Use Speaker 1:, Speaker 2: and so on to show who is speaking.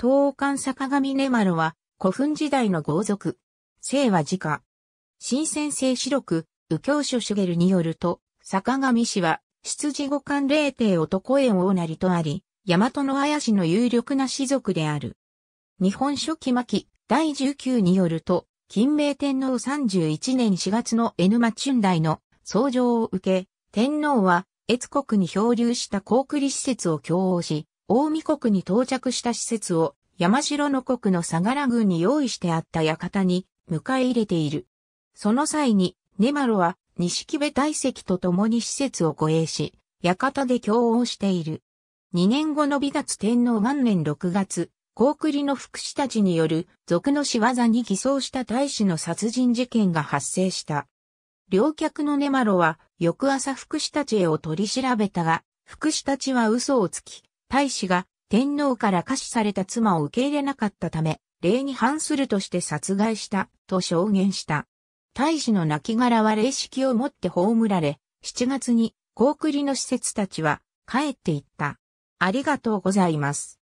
Speaker 1: 東館坂上根丸は古墳時代の豪族。姓は自家。新鮮性四六、右京書ルによると、坂上氏は、出自五官霊帝男縁王なりとあり、大和の綾氏の有力な氏族である。日本書期末期第19によると、金明天皇31年4月の江沼春代の創上を受け、天皇は、越国に漂流した高句施設を共応し、大見国に到着した施設を山城の国の相良軍に用意してあった館に迎え入れている。その際に、ネマロは錦部大石と共に施設を護衛し、館で共応している。2年後の美達天皇元年6月、高栗の福祉たちによる俗の仕業に偽装した大使の殺人事件が発生した。両客のネマロは翌朝福祉たちへを取り調べたが、福祉たちは嘘をつき、大使が天皇から下賜された妻を受け入れなかったため、礼に反するとして殺害したと証言した。大使の亡骸は霊式を持って葬られ、7月に高栗の施設たちは帰っていった。ありがとうございます。